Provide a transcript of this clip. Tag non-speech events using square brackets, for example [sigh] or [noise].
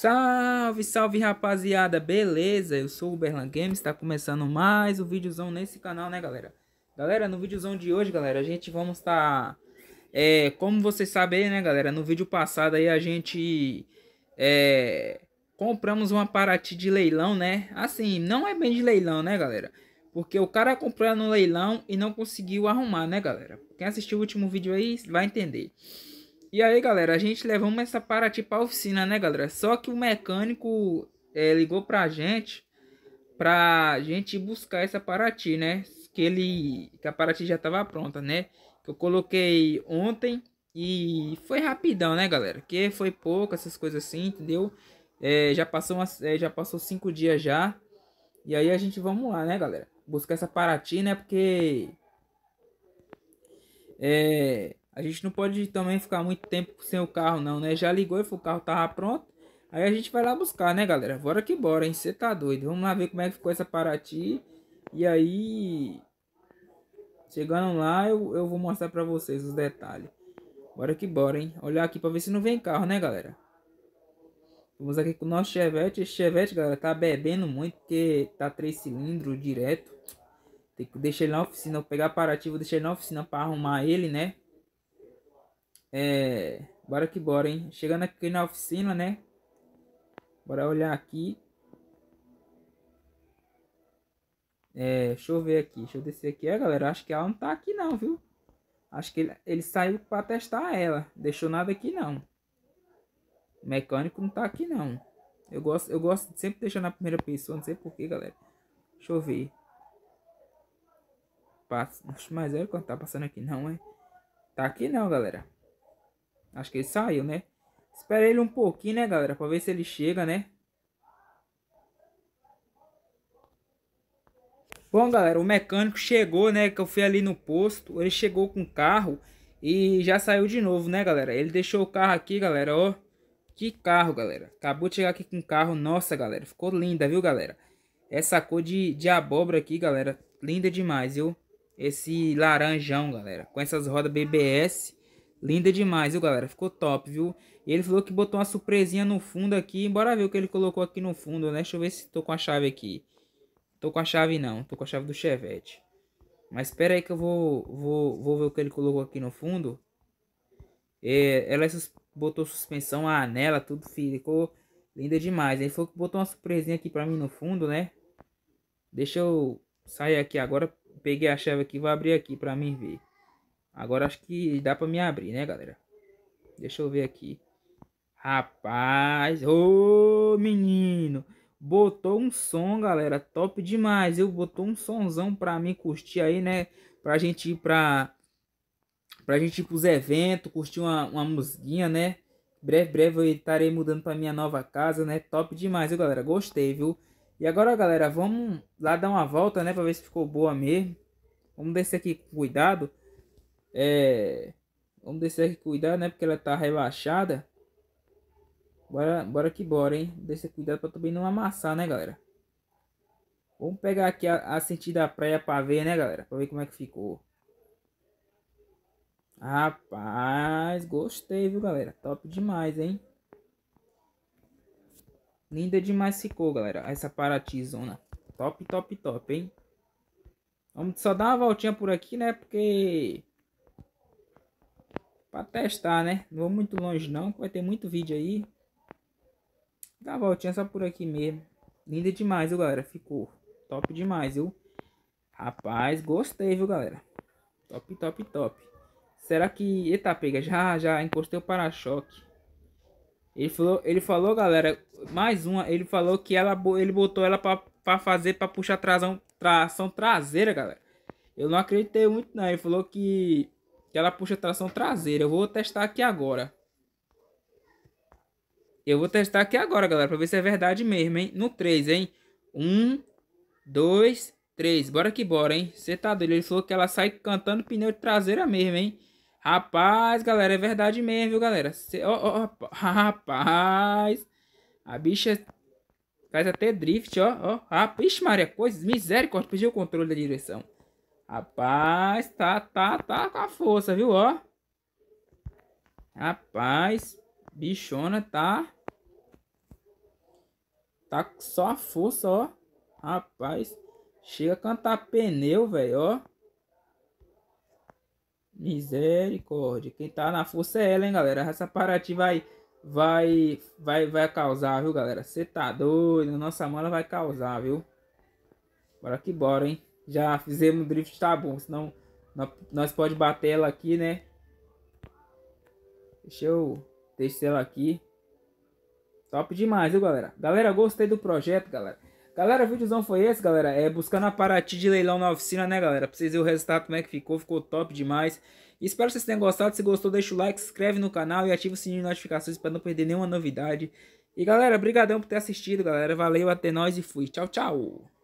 Salve, salve rapaziada, beleza? Eu sou o Berlan Games, está começando mais um videozão nesse canal, né galera? Galera, no videozão de hoje, galera, a gente vamos estar... Tá, é, como vocês sabem, né galera, no vídeo passado aí a gente... É, compramos uma Paraty de leilão, né? Assim, não é bem de leilão, né galera? Porque o cara comprou no leilão e não conseguiu arrumar, né galera? Quem assistiu o último vídeo aí vai entender. E aí, galera, a gente levamos essa Paraty tipo, pra oficina, né, galera? Só que o mecânico é, ligou pra gente pra gente buscar essa Paraty, né? Que ele que a Paraty já tava pronta, né? Que eu coloquei ontem e foi rapidão, né, galera? Que foi pouco essas coisas assim, entendeu? É, já passou umas, é, já passou cinco dias já. E aí a gente vamos lá, né, galera? Buscar essa Paraty, né? Porque é a gente não pode também ficar muito tempo sem o carro, não, né? Já ligou e o carro tava pronto. Aí a gente vai lá buscar, né, galera? Bora que bora, hein? Você tá doido. Vamos lá ver como é que ficou essa Paraty. E aí. Chegando lá, eu, eu vou mostrar pra vocês os detalhes. Bora que bora, hein? Olhar aqui pra ver se não vem carro, né, galera? Vamos aqui com o nosso Chevette. Esse Chevette, galera, tá bebendo muito porque tá 3 cilindros direto. Tem que deixar ele na oficina. Vou pegar a Paraty, vou deixar ele na oficina pra arrumar ele, né? É, bora que bora, hein? Chegando aqui na oficina, né? Bora olhar aqui. É, deixa eu ver aqui. Deixa eu descer aqui. É, galera, acho que ela não tá aqui não, viu? Acho que ele, ele saiu pra testar ela. Deixou nada aqui não. O mecânico não tá aqui não. Eu gosto, eu gosto de sempre deixar na primeira pessoa, não sei porquê, galera. Deixa eu ver. Passa, mas é quando tá passando aqui não, é? Tá aqui não, galera. Acho que ele saiu, né? Espera ele um pouquinho, né, galera? Pra ver se ele chega, né? Bom, galera, o mecânico chegou, né? Que eu fui ali no posto. Ele chegou com o carro e já saiu de novo, né, galera? Ele deixou o carro aqui, galera, ó. Que carro, galera. Acabou de chegar aqui com o carro. Nossa, galera, ficou linda, viu, galera? Essa cor de, de abóbora aqui, galera, linda demais, viu? Esse laranjão, galera. Com essas rodas BBS. Linda demais, viu, galera? Ficou top, viu? E ele falou que botou uma surpresinha no fundo aqui. Bora ver o que ele colocou aqui no fundo, né? Deixa eu ver se tô com a chave aqui. Tô com a chave não, tô com a chave do Chevette. Mas espera aí que eu vou, vou, vou ver o que ele colocou aqui no fundo. É, ela é sus botou suspensão, a anela, tudo ficou linda demais. Ele falou que botou uma surpresinha aqui pra mim no fundo, né? Deixa eu sair aqui agora. Peguei a chave aqui, vou abrir aqui pra mim ver. Agora acho que dá pra me abrir, né, galera? Deixa eu ver aqui. Rapaz, ô menino, botou um som, galera, top demais. Eu botou um sonzão pra mim curtir aí, né? Pra gente ir pra, pra gente ir pros eventos, curtir uma, uma musiquinha, né? Breve, breve eu estarei mudando pra minha nova casa, né? Top demais, viu, galera? Gostei, viu? E agora, galera, vamos lá dar uma volta, né? Pra ver se ficou boa mesmo. Vamos descer aqui com cuidado. É, vamos descer aqui cuidar, né? Porque ela tá rebaixada. Bora, bora que bora, hein? Descer cuidado pra também não amassar, né, galera? Vamos pegar aqui a, a sentida da praia pra ver, né, galera? Pra ver como é que ficou. Rapaz, gostei, viu, galera? Top demais, hein? Linda demais ficou, galera. Essa Paratizona. Top, top, top, hein? Vamos só dar uma voltinha por aqui, né? Porque para testar, né? Não vou muito longe não, vai ter muito vídeo aí. Dá a voltinha só por aqui mesmo. Linda demais, viu, galera? Ficou top demais, viu? Rapaz, gostei, viu, galera? Top, top, top. Será que... Eita, pega, já, já encostei o para-choque. Ele falou, ele falou, galera, mais uma. Ele falou que ela, ele botou ela para fazer, para puxar tração, tração traseira, galera. Eu não acreditei muito, não. Ele falou que que ela puxa tração traseira. Eu vou testar aqui agora. Eu vou testar aqui agora, galera, pra ver se é verdade mesmo, hein? No 3, hein? 1, 2, 3. Bora que bora, hein? Você tá doido. Ele falou que ela sai cantando pneu de traseira mesmo, hein? Rapaz, galera, é verdade mesmo, viu, galera? Cê, ó, ó, [laughs] rapaz. A bicha faz até drift, ó. ó. Rapaz, Maria, coisa misericórdia. Pediu o controle da direção. Rapaz, tá, tá, tá com a força, viu, ó. Rapaz, bichona tá... Tá só a força, ó. Rapaz, chega a cantar pneu, velho, ó. Misericórdia. Quem tá na força é ela, hein, galera. Essa Paraty vai, vai, vai, vai causar, viu, galera. Você tá doido. Nossa mala vai causar, viu. Bora que bora, hein. Já fizemos um drift, tá bom. Senão nós pode bater ela aqui, né? Deixa eu deixar ela aqui. Top demais, viu, galera? Galera, gostei do projeto, galera. Galera, o vídeozão foi esse, galera. É buscando a Paraty de leilão na oficina, né, galera? Pra vocês verem o resultado, como é que ficou. Ficou top demais. Espero que vocês tenham gostado. Se gostou, deixa o like, se inscreve no canal e ativa o sininho de notificações para não perder nenhuma novidade. E, galera, brigadão por ter assistido, galera. Valeu, até nós e fui. Tchau, tchau.